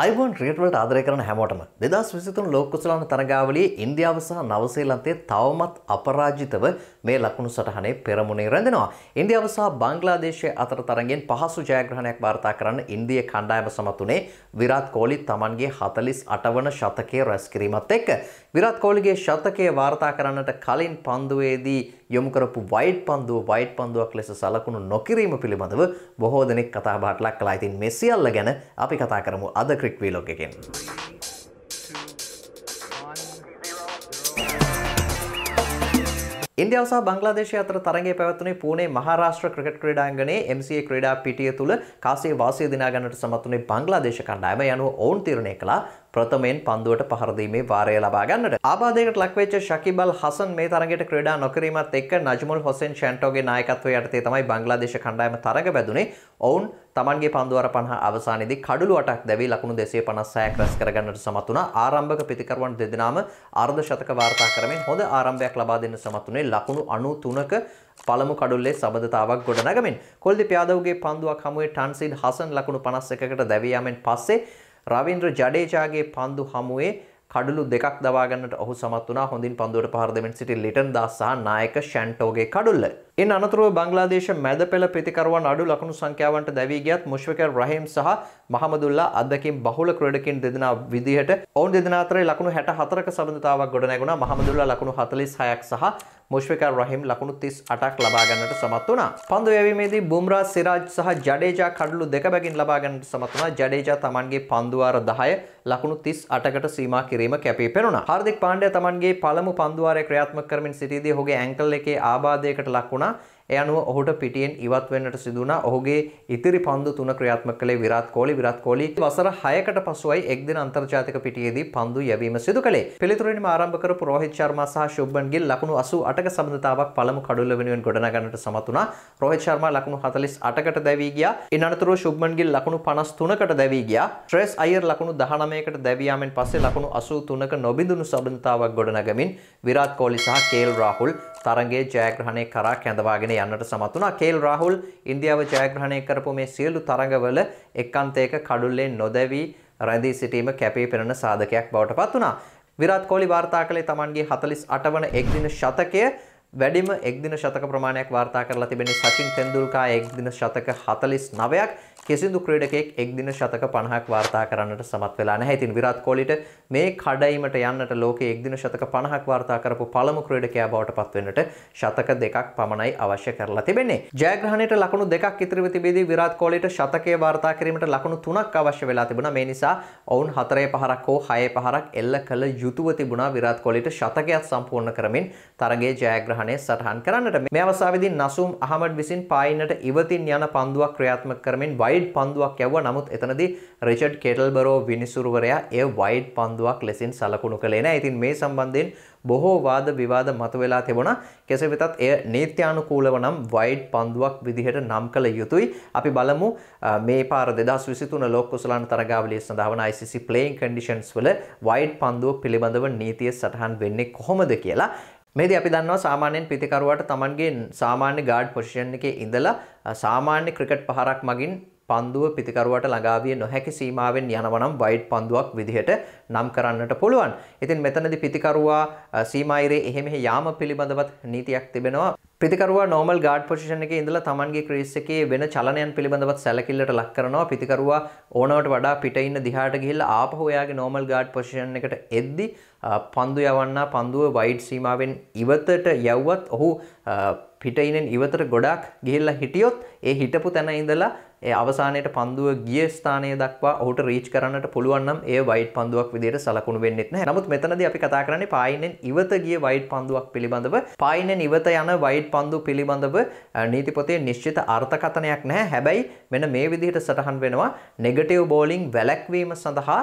අයිබෝන් ට්‍රීට්වලට ආදරය කරන හැමෝටම දෙදස් විසිතුන් ලෝකුසලාන තරගාවලිය ඉන්දියාව සහ නවසේලන්තේ තවමත් අපරාජිතව මේ ලකුණු සටහනේ පෙරමුණේ රැඳෙනවා. ඉන්දියාව සහ බංග්ලාදේශය අතර තරගෙන් පහසු ජයග්‍රහණයක් වාර්තා කරන්න ඉන්දිය කණ්ඩායම සමතුනේ විරාත් කෝලි තමන්ගේ හතලිස් අටවන ශතකය රැස් කිරීමත් එක්ක. විරාත් කෝලිගේ ශතකය වාර්තා කරන්නට කලින් පන්දුවේදී යොමු කරපු වයිට් පන්දුව වයිට් පන්දුවක් ලෙස සලකුණු නොකිරීම පිළිබඳව බොහෝ දෙනෙක් කතා බාටලක් කලා ඉතින් මෙ සියල්ල ගැන අපි කතා කරමු අද ක්‍රික් වීලෝග එකෙන්. ඉන්දියාව සහ බංග්ලාදේශය අතර තරගය පැවැත්වුණේ පුණේ මහාරාෂ්ට්‍ර ක්‍රිකට් ක්‍රීඩාංගණයේ MCA ක්‍රීඩා පිටිය තුල කාසිය වාසිය දිනා ගන්නට සමත් වුණේ බංග්ලාදේශ කණ්ඩායම යනුව ඔවුන් තීරණය කළා ප්‍රථමයෙන් පන්දුවට පහරදීමේ වාරය ලබා ගන්නට. ආබාධයකට ලක්වෙච්ච ශකිබල් හසන් මේ තරගයට ක්‍රීඩා නොකිරීමත් එක්ක නජ්මුල් හොසෙන් ෂැන්ටෝගේ නායකත්වය යටතේ තමයි බංග්ලාදේශ කණ්ඩායම තරග බැදුනේ. ඔවුන් තමන්ගේ පන්දුවර 50 අවසානයේදී කඩළු අටක් දැවී ලකුණු 256ක් රැස් කරගන්නට සමත් වුණා. ආරම්භක පිතිකරුවන් දෙදෙනාම අර්ධ ශතක වාර්තා කරමින් හොඳ ආරම්භයක් ලබා දෙන්න සමත් වුණේ ලකුණු 93ක පළමු කඩුල්ලේ සබඳතාවක් ගොඩනගමින් කොල්දි ප්‍යාදවගේ පන්දුවක් හමුවේ ටන්සිඩ් හසන් ලකුණු 51කට දැවී යමෙන් පස්සේ රවින්ද්‍ර ජඩේජාගේ පන්දු හමුවේ කඩලු දෙකක් දවාගන්නට ඔහු සමත් වනා හොඳින් පන්දුවට පහරදමෙන් සිටි ලිටන් දස්සාහ නායක ෂැන්ටෝගේ කඩුල්ල. එන් අනතුරුව බංගලාදේශ මැද පෙළ ප්‍රතිකරුවන් අඩු ලකුණු සංඛ්‍යාවන්ට දැවී ගියත් මුශ්වකර් රහම් සහ මහමදුල්ලා අදකින් බහුල ක්‍රඩකින් දෙදෙනා විදිහට ඔවුන් දෙදනාතරේ ලකුණු හැට හතරක සබඳතාවක් ගොඩනැගුණ මහමදුල්ලා ලකුණු හතලිස් හයක් සහ මුශ්වික රහිම් ලකුණු තිස් අටක් ලබාගන්නට සමත් වුණා. පන්දු ඇවීමේදී බුම්රා සිරාජ් සහ ජඩේජා කඩලු දෙක බැගින් ලබාගන්නට සමත් වුණා. ජඩේජා තමන්ගේ පන්දුවාර 10 ලකුණු 38කට සීමා කිරීම කැපී පෙනුණා. හර්දික් පාණ්ඩය තමන්ගේ පළමු පන්දුවාරය ක්‍රියාත්මක කරමින් සිටියේදී ඔහුගේ ඇන්කල් එකේ ආබාධයකට ලක් වුණා. ඒ අනුව ඔහුට පිටියෙන් ඉවත් වෙන්නට සිදු වුණා. ඔහුගේ ඉතිරි පන්දු තුන ක්‍රියාත්මක කළේ විරාට් කොහ්ලි. විරාට් කොහ්ලි වසර 6කට පසුයි එක්දින අන්තර්ජාතික පිටියේදී පන්දු යැවීම සිදු කළේ. පිළිතුරින්ම ආරම්භ කරපු රෝහිත් ශර්මා සහ ශුභ්මන් ගිල් ලකුණු 88ක සමඳතාවක් පළමු කඩුල්ල වෙනුවෙන් ගොඩනගන්නට සමත් වුණා. රෝහිත් ශර්මා ලකුණු 48කට දැවී ගියා. ඉන් අනතුරුව ශුභ්මන් ගිල් ලකුණු 53කට දැවී ගියා. ට්‍රෙස් අයර් ලකුණු 19කට දැවී යාමෙන් පස්සේ ලකුණු 83ක නොබිඳුණු සමඳතාවක් ගොඩනගමින් විරාට් කොහ්ලි සහ කේල් රාහුල් තරගයේ ජයග්‍රහණය කරා කැඳවාගෙන වාහනේ යන්නට සමත් වුණා. කේල් රාහුල් ඉන්දියාව ජයග්‍රහණය කරපු මේ සියලු තරඟවල එක්කන්තයක කඩුල්ලෙන් නොදැවි රැඳී සිටීම කැපී පෙනෙන සාධකයක් බවට පත් වුණා. විරාට් කොහලි වාර්තා කළේ Tamanගේ 48 වන එක්දින ශතකය වැඩිම එක්දින ශතක ප්‍රමාණයක් වාර්තා කරලා තිබෙන්නේ සචින් තෙන්දුල්කාර එක්දින ශතක 49ක්. කිසිදු ක්‍රීඩකෙක් එක් දින ශතක 50ක් වාර්තා කරන්නට සමත් වෙලා නැහැ. ඉතින් විරාට් කොහ්ලිට මේ කඩයිමට යන්නට ලෝකයේ එක් දින ශතක 50ක් වාර්තා කරපු පළමු ක්‍රීඩකයා බවට පත් වෙන්නට ශතක දෙකක් පමණයි අවශ්‍ය කරලා තිබෙන්නේ. ජයග්‍රහණයට ලකුණු දෙකක් ඉතිරිව තිබෙදී විරාට් කොහ්ලිට ශතකය වාර්තා කිරීමට ලකුණු තුනක් අවශ්‍ය වෙලා තිබුණා. මේ නිසා ඔවුන් හතරේ පහරක් හෝ හයේ පහරක් එල්ල කළ යුතුව තිබුණා විරාට් කොහ්ලිට ශතකයක් සම්පූර්ණ කරමින් තරගයේ ජයග්‍රහණය සටහන් කරන්නට. මේ අවස්ථාවේදී නසුම් අහමඩ් විසින් පායින්නට ඉවතින් යන පන්දුවක් ක්‍රියාත්මක කරමින් වයි වයිඩ් පන්දුවක් ඇව නමුත් එතනදි රෙචඩ් කෙටල් බරෝ විනිසුරුවරයා ඒ වයිඩ් පන්දුවක් ලෙසින් සලකුණු කළේ නෑ ඉතින් මේ සම්බන්ධයෙන් බොහෝ වාද විවාද මතුවෙලා තිබුණා කෙසේ වෙතත් එය නීත්‍යානුකූලව නම් වයිඩ් පන්දුවක් විදිහට නම් කළ යුතුයි අපි බලමු මේ පාර දෙදස් විසිතුන ලෝකුසලන් තරගාවලිය සඳහාවන ICC ප්ලේන් කඩිෂන්ස් වල වයිඩ් පන්දුව පිළිබඳව නීතිය සටහන් වෙන්නේ කොහොමද කියලා මේද අපි දන්නවා සාමාන්‍යයෙන් පිතිකරුවට තමන්ගේ සාමාන්‍ය ගාඩ් පොෂෂන් එක ඉඳලා සාමාන්‍ය ක්‍රිකට් පහරක් මගින් පන්දුව පිතිකරුවට ළඟාවිය නොහැකි සීමාවෙන් යනවනම් වයිඩ් පන්දුවක් විදිහට නම් කරන්නට පුළුවන්. ඉතින් මෙතනදි පිතිකරුවා සීමයිරේ එහෙම යාම පිළිබඳවත් නීතියක් තිබෙනවා. පිතිකරුවා නෝමල් ගාඩ් පොසිෂන් එකේ ඉඳලා Tamanගේ ක්‍රීස් එකේ වෙන චලනයන් පිළිබඳවත් සැලකිල්ලට ලක් කරනවා. පිතිකරුවා ඕනවට වඩා පිට ඉන්න දිහාට ගිහිල්ලා ආපහු එයාගේ නෝමල් ගාඩ් පොසිෂන් එකට එද්දි පන්දු යවන්න පන්දුව වයිඩ් සීමාවෙන් ඉවතට යවුවත් ඔහු පිටයිනෙන් ඉවතට ගොඩක් ගිහිල්ලා හිටියොත් ඒ හිටපු තැන ඉඳලා ඒ අවසානයට පන්දුව ගිය ස්ථානය දක්වා ඔහුට රීච් කරන්නට පුළුවන් නම් ඒ වයිට් පන්දුවක් විදිහට සලකුණු වෙන්නෙත් නැහැ. නමුත් මෙතනදී අපි කතා කරන්නේ පායින්ෙන් ඉවත ගිය වයිට් පන්දුවක් පිළිබඳව පායින්ෙන් ඉවත යන වයිට් පන්දු පිළිබඳව නීති පොතේ නිශ්චිත අර්ථකථනයක් නැහැ. හැබැයි මෙන්න මේ විදිහට සටහන් වෙනවා නෙගටිව් බෝලිං වැළැක්වීම සඳහා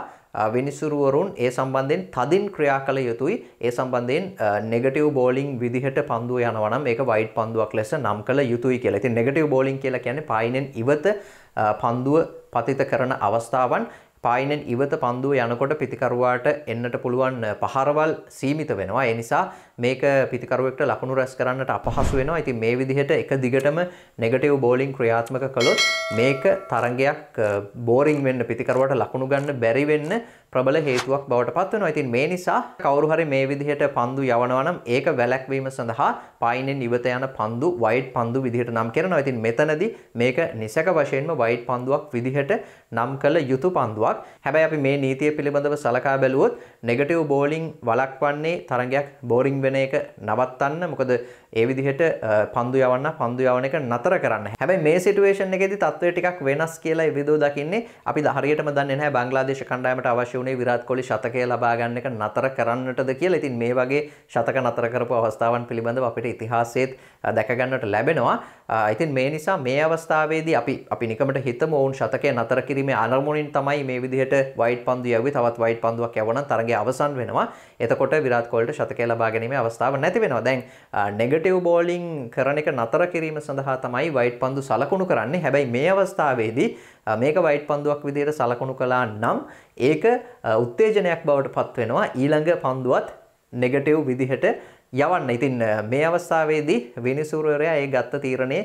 විනිසුරුවරුන් ඒ සම්බන්ධයෙන් තදින් ක්‍රියා කළ යුතුයි ඒ සම්බන්ධයෙන් නෙගටව් බෝලිං විදිහට පන්දුව යනවනම් ඒක වයිට් පන්දුවක් ලෙස නම් කළ යුතුයි කියලා ති නෙගටව් බෝලිං කියලා කියන්නේ පයිනෙන් ඉවත පන්දුව පතිත කරන අවස්ථාවන් පායිනෙන් ඉවත පන්දුව යනකොට පිතිකරුවාට එන්නට පුළුවන් පහරවල් සීමිත වෙනවා. ඒ නිසා මේක පිතිකරුවෙක්ට ලකුණු රැස් කරන්නට අපහසු වෙනවා. ඉතින් මේ විදිහට එක දිගටම නෙගටිව් බෝලින් ක්‍රියාත්මක කළොත් මේක තරගයක් බෝරින් වෙන්න පිතිකරුවාට ලකුණු ගන්න බැරි වෙන්න ප්‍රබල හේතුවක් බවට පත්වනවා. ඉතින් මේ නිසා කවුරු හරි මේ විදිහට පන්දු යවනවා නම් ඒක වැළැක්වීම සඳහා පයින්ෙන් ඉවත යන පන්දු වයිට් පන්දු විදිහට නම් කරනවා. ඉතින් මෙතනදී මේක නිසක වශයෙන්ම වයිට් පන්දුවක් විදිහට නම් කළ යුතු පන්දුවක්. හැබැයි අපි මේ නීතිය පිළිබඳව සලකා බැලුවොත් නෙගටිව් බෝලිං වළක්වන්නේ තරඟයක් බෝරිං වෙන එක නවත්තන්න. මොකද ඒ විදිහට පන්දු යවන්න පන්දු යවන එක නතර කරන්න හැබැයි මේ සිටුවේෂන් එකේදී තත්ත්වය ටිකක් වෙනස් කියලා විදෝ දකින්නේ අපි හරියටම දන්නේ නැහැ බංග්ලාදේශ කණ්ඩායමට අවශ්‍ය වුණේ විරාට් කොහ්ලි ಶತකය ලබා ගන්න එක නතර කරන්නටද කියලා. ඉතින් මේ වගේ ಶತක නතර කරපු අවස්ථාවන් පිළිබඳව අපිට ඉතිහාසයේත් දැක ගන්නට ලැබෙනවා. ඉතින් මේ නිසා මේ අවස්ථාවේදී අපි අපි නිකමට හිතමු ඔවුන් ಶತකය නතර කිරීමේ අනර්මුණින් තමයි මේ විදිහට වයිට් පන්දු යවුවේ. තවත් වයිට් පන්දුවක් යවනම් තරගය අවසන් වෙනවා. එතකොට විරාට් කොහ්ලිට ಶತකය ලබා ගැනීමේ අවස්ථාව නැති වෙනවා. දැන් නෙගටිව් නිගටව් බෝලිං කරන එක නතර කිරීම සඳහා තමයි වයිට් පන්දු සලකුණු කරන්නේ හැබැයි මේ අවස්ථාවේදී මේක වයිට් පන්දුවක් විදියට සලකුණු කලා නම් ඒක උත්තේජනයක් බවට පත්වෙනවා ඊළඟ පන්දුවත් නෙගටව් විදිහට යවන්න ඉතින් මේ අවස්ථාවේදී විනිසුරවරයා ඒ ගත්ත තීරණේ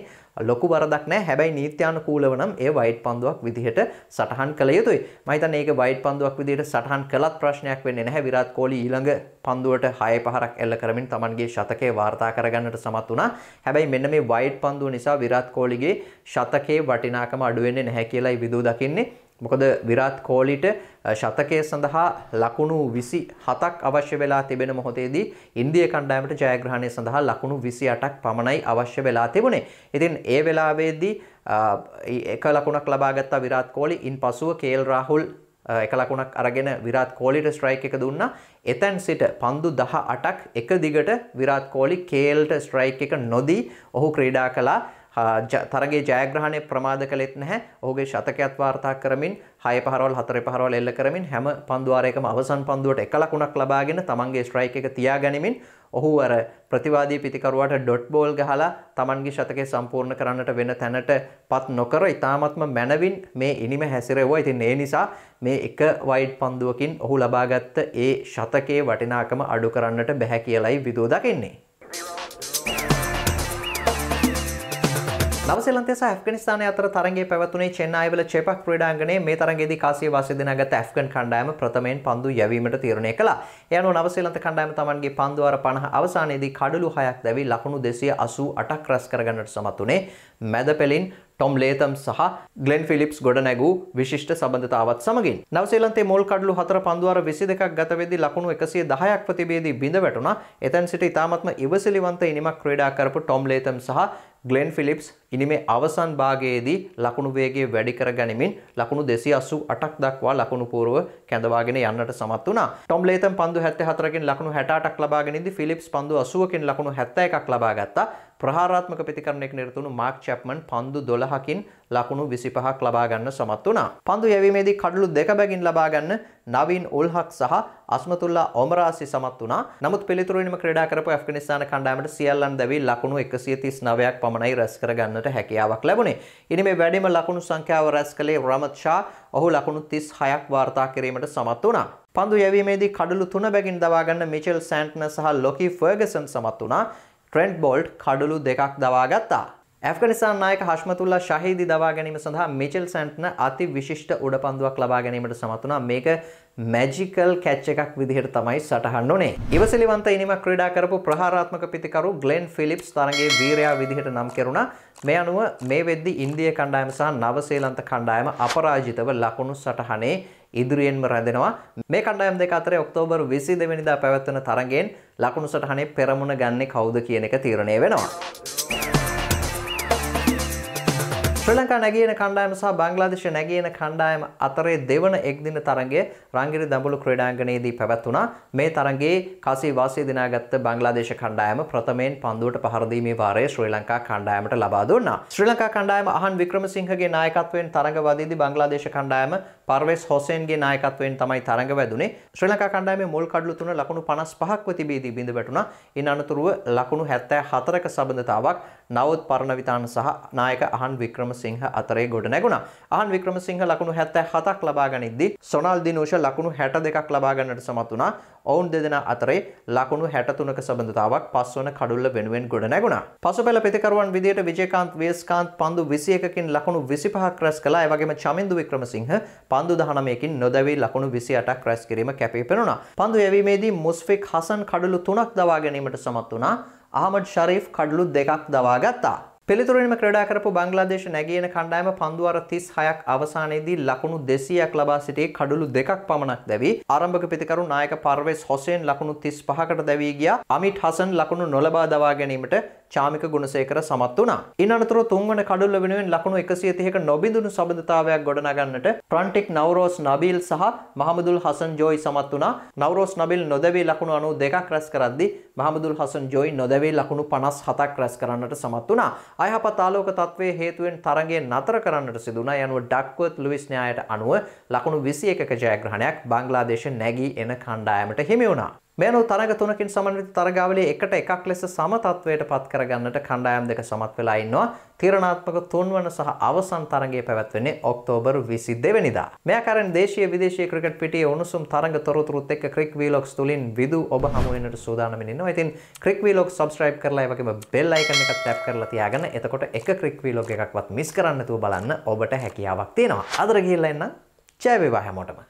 ලොකු වරදක් නෑ හැබැයි නීත්‍යානුකූලව නම් ඒ වයිට් පන්දුවක් විදිහට සටහන් කළ යුතුයි. මම හිතන්නේ ඒක වයිට් පන්දුවක් විදිහට සටහන් කළත් ප්‍රශ්නයක් වෙන්නේ නැහැ. විරාට් kohli ඊළඟ පන්දුවට 6 පහරක් එල්ල කරමින් Tamanගේ ශතකය වාර්තා කරගන්නට සමත් වුණා. හැබැයි මෙන්න මේ වයිට් පන්දුව නිසා විරාට් kohli ශතකයේ වටිනාකම අඩු වෙන්නේ නැහැ කියලායි විදූ දකින්නේ. මොකද විරාත් කෝලිට ශතකය සඳහා ලකුණු විසි හතක් අවශ්‍ය වෙලා තිබෙන මොහොතේදී ඉන්දිය කණ්ඩායමට ජයග්‍රහණය සඳහා ලකුණු විසි අටක් පමණයි අවශ්‍ය වෙලා තිබුණේ. ඉතින් ඒ වෙලාවේදී එක ලකුණක් ලබාගත්තා විරාත් කෝලි ඉන් පසුව කේල් රාහුල් එක ලකුණක් අරගෙන විරාත් කෝලිට ස්ට්‍රයික් එක දුන්නා. එතැන් සිට පන්දු දහ අටක් එක දිගට විරාත් කෝලි කේල්ට ස්ට්‍රයික් එක නොදී ඔහු ක්‍රීඩා කළා. තරගේ ජයග්‍රහණය ප්‍රමාද කළෙත් නැහැ ඔහුගේ ශතකයක් වාර්තා කරමින් හය පහරවල් හතර පහරවල් එල්ල කරමින් හැම පන්දුවාරයකම අවසන් පන්දුවට එක ලකුණක් ලබාගෙන තමන්ගේ ස්ට්‍රයික් එක තියා ගැනීමෙන් ඔහු අර ප්‍රතිවාදී පිතිකරුවට ඩොට් බෝල් ගහලා තමන්ගේ ශතකය සම්පූර්ණ කරන්නට වෙන තැනට පත් නොකර ඉතාමත්ම මැනවින් මේ ඉනිම හැසිරෙවෝ ඉතින් ඒ නිසා මේ එක වයිඩ් පන්දුවකින් ඔහු ලබාගත්ත ඒ ශතකයේ වටිනාකම අඩු කරන්නට බැහැ කියලයි විදෝ දකින්නේ. නවසලන්තේ ඇෆගනිස්ාන අතර තරගේ පැවතුනේ චෙන්නායිවල චෙපක් ප්‍රඩාංගනේ මේ තරගේෙදි කාසිය වාසිදිනගත ඇෆ්ගන් කණ්ඩායම ප්‍රථමයෙන් පන්දු යැවීමට තීරණය කළා යනු නවසලන්ත කණ්ඩායම තමන්ගේ පන්දුවර පණහ අවසානයේදී කඩලු හයක් දැවි ලකුණු දෙසිය අසූ අටක් රැස් කරගන්නට සමත්තුනේ මැද පෙලින් ටොම් ලේතම් සහ ගලෙන් ෆිලිප්ස් ගොඩ නැගූ විශිෂ්ට සබඳතාවත් සමගින් නවසේලන්තේ මොල් කඩලු හතර පන්දුවර විසි දෙකක් ගතවෙදි ලකුණු එකසිය දහයක් ප්‍රතිබේදී බිඳ වැටුණා එතැන් සිට ඉතාමත්ම ඉවසිලිවන්ත ඉනිමක් ක්‍රඩා කරපු ටොම් ලේතම් සහ ගලෙන් ෆිලිප්ස් ඉනිමේ අවසන් භාගයේදී ලකුණු වේගය වැඩි කර ගනිමින් ලකුණු 288ක් දක්වා ලකුණු පූර්ව කැඳවාගෙන යන්නට සමත් වුණා. ටොම් ලේතම් 574කින් ලකුණු 68ක් ලබාගෙන ඉදී ෆිලිප්ස් 580කින් ලකුණු 71ක් ලබා ගත්තා. ප්‍රහාරාත්මක ප්‍රතිකරණයක නිරත වුණු මාක් චැප්මන් පන්දු 12කින් ලකුණු 25ක් ලබා ගන්න සමත් වුණා. පන්දු යැවීමේදී කඩලු දෙක බැගින් ලබා ගන්න නවීන් උල්හක් සහ අස්මතුල්ලා ඔමරාසි සමත් වුණා. නමුත් පිළිතුරුවෙන්ම ක්‍රීඩා කරපු ඇෆ්ගනිස්තාන කණ්ඩායමට සියල්ලන් දැවී ලකුණු 139ක් පමණයි රැස් කර ගන්නට හැකියාවක් ලැබුණේ. ඉනි මේ වැඩිම ලකුණු සංඛ්‍යාව රැස් කළේ රමත් ෂා. ඔහු ලකුණු 36ක් වාර්තා කිරීමට සමත් වුණා. පන්දු යැවීමේදී කඩලු 3 බැගින් දවා ගන්න මිචෙල් සෑන්ට්නර් සහ ලොකි ෆර්ගසන් සමත් වුණා. ට්‍රෙන්ට් බෝල්ට් කඩලු දෙකක් දවා ගත්තා. ඇෆගනිස්ාන් නායක හශ්මතුල්ලා ශහිදි දවා ගැනීම සඳහා මිචල් සැන්ට්න අති විශිෂ්ට උඩ පන්දුවක් ලබා ගැනීමට සමතුනා මේක මැජිකල් කැච් එකක් විදිහට තමයි සටහන් වනේ. ඉවසිලිවන්ත ඉනිමක් ක්‍රීඩා කරපු ප්‍රහාරාත්මක පිතිකරු ග්ලෙන් ෆිලිප්ස් තරගේ වීරයා විදිහට නම් කෙරුණා. මේ අනුව මේ වෙද්දි ඉන්දිය කණ්ඩායම සහ නවසේලන්ත කණ්ඩායම අපරාජිතව ලකුණු සටහනේ ඉදිරියෙන්ම රැඳෙනවා. මේ කණ්ඩායම් දෙක අතරේ ඔක්තෝබර් 22 වෙනිදා පැවැත්වෙන තරඟයෙන් ලකුණු සටහනේ පෙරමුණ ගන්නේ කවුද කියන එක තීරණය වෙනවා. ශ්‍රී ලංකා නැගියන කණ්ඩායම සහ බංග්ලාදේශ නැගියන කණ්ඩායම අතරේ දෙවන එක්දින තරගය රංගිරි දඹුලු ක්‍රීඩාංගණයේදී පැවැත්වුණා. මේ තරගයේ කාසි වාසිය දිනාගත්ත බංග්ලාදේශ කණ්ඩායම ප්‍රථමයෙන් පන්දුවට පහර දීමේ වාරය ශ්‍රී ලංකා කණ්ඩායමට ලබා දුන්නා. ශ්‍රී ලංකා කණ්ඩායම අහන් වික්‍රමසිංහගේ නායකත්වයෙන් තරඟවදීදී බංග්ලාදේශ කණ්ඩායම පර්වෙස් හොසේන්ගේ නායකත්වයෙන් තමයි තරඟ වැදුනේ. ශ්‍රී ලංකා කණ්ඩායමේ මුල් කඩලු තුන ලකුණු 55ක් වෙතිබීදී බිඳ වැටුණා. ඉන් අනතුරුව ලකුණු 74ක සබඳතාවක් නවොත් පරණවිතාන සහ නායක අහන් වික්‍රම වික්‍රමසිංහ අතරේ ගොඩ නැගුණා. ආහන් වික්‍රමසිංහ ලකුණු 77ක් ලබා ගනිද්දී සොනල් දිනූෂ ලකුණු 62ක් ලබා ගන්නට සමත් වුණා. ඔවුන් දෙදෙනා අතරේ ලකුණු 63ක සබඳතාවක් පස්වන කඩුල්ල වෙනුවෙන් ගොඩ නැගුණා. පසුපැල පිතිකරුවන් විදියට විජේකාන්ත් වේස්කාන්ත් පන්දු 21කින් ලකුණු 25ක් රැස් කළා. ඒ වගේම චමින්දු වික්‍රමසිංහ පන්දු 19කින් නොදැවි ලකුණු 28ක් රැස් කිරීම කැපී පෙනුණා. පන්දු යැවීමේදී මුස්ෆික් හසන් කඩලු 3ක් දවා ගැනීමට සමත් වුණා. අහමඩ් ශරීෆ් කඩලු දෙකක් දවා ගත්තා. පිළිතුරෙන්ම ක්‍රඩා කරපු බංග්ලාදේශ නැගියන කණ්ඩායම පන්දුවර 36ක් අවසානයේදී ලකුණු 200ක් ලබා සිටි කඩලු දෙකක් පමණක් දැවි ආරම්භක පිතිකරු නායක පර්වෙස් හොසෙන් ලකුණු 35කට දැවී ගියා අමිත් හසන් ලකුණු නොලබා දවා ගැනීමට චාමික ගුණසේකර සමත් වුණා. ඉන් අනතුරුව තුන්වන කඩුල්ල වෙනුවෙන් ලකුණු 130ක නොබිඳුණු සබඳතාවයක් ගොඩනගන්නට ප්‍රන්ටික් නවරෝස් නබීල් සහ මහමදුල් හසන් ජෝයි සමත් වුණා. නවරෝස් නබීල් නොදැවී ලකුණු 92ක් රැස් කරද්දී මහමදුල් හසන් ජෝයි නොදැවී ලකුණු 57ක් රැස් කරන්නට සමත් වුණා. අයහපත් ආලෝක තත්ත්වයේ හේතුවෙන් තරගය නතර කරන්නට සිදු වුණා. යනුව ඩක්වර්ත් ලුයිස් න්‍යායට අනුව ලකුණු 21ක ජයග්‍රහණයක් බංග්ලාදේශ නැගී එන කණ්ඩායමට හිමි වුණා. මෙනු තරග තුනකින් සමන්විත තරගාවලියේ එකට එකක් ලෙස සම තත්වයට පත් කරගන්නට කණ්ඩායම් දෙක සමත් වෙලා ඉන්නවා. තීරණාත්මක තුන්වන සහ අවසන් තරගය පැවැත්වෙන්නේ ඔක්තෝබර් 22 වෙනිදා. මේ ආකාරයෙන් දේශීය විදේශීය ක්‍රිකට් පිටියේ උණුසුම් තරඟ තොරතුරුත් එක්ක ක්‍රික් වීලොග්ස් තුලින් විදු ඔබ හමු වෙන්නට සූදානම් ඉන්නවා. ඉතින් ක්‍රික් වීලොග් subscribe කරලා ඒ වගේම bell icon එකත් tap කරලා තියාගන්න. එතකොට එක ක්‍රික් වීලොග් එකක්වත් මිස් කරන්න නැතුව බලන්න ඔබට හැකියාවක් තියෙනවා. අදර ගිහිල්ලා එන්න. ජය වේවා හැමෝටම.